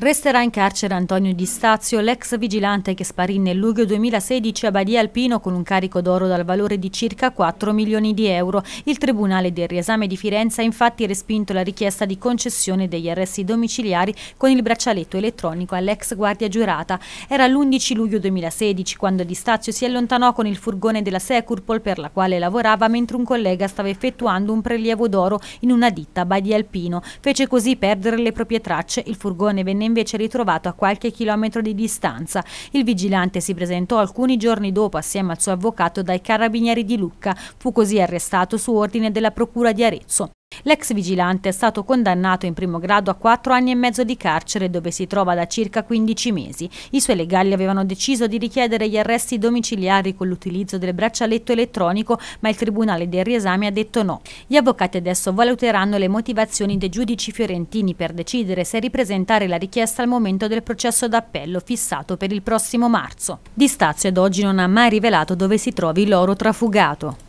Resterà in carcere Antonio Di Stazio, l'ex vigilante che sparì nel luglio 2016 a Badia Alpino con un carico d'oro dal valore di circa 4 milioni di euro. Il Tribunale del Riesame di Firenze ha infatti respinto la richiesta di concessione degli arresti domiciliari con il braccialetto elettronico all'ex guardia giurata. Era l'11 luglio 2016 quando Di Stazio si allontanò con il furgone della Securpol per la quale lavorava mentre un collega stava effettuando un prelievo d'oro in una ditta a Badia Alpino. Fece così perdere le proprie tracce, il furgone venne invece ritrovato a qualche chilometro di distanza. Il vigilante si presentò alcuni giorni dopo assieme al suo avvocato dai carabinieri di Lucca. Fu così arrestato su ordine della procura di Arezzo. L'ex vigilante è stato condannato in primo grado a quattro anni e mezzo di carcere dove si trova da circa 15 mesi. I suoi legali avevano deciso di richiedere gli arresti domiciliari con l'utilizzo del braccialetto elettronico ma il Tribunale del riesame ha detto no. Gli avvocati adesso valuteranno le motivazioni dei giudici fiorentini per decidere se ripresentare la richiesta al momento del processo d'appello fissato per il prossimo marzo. Di Stazio ad oggi non ha mai rivelato dove si trovi l'oro trafugato.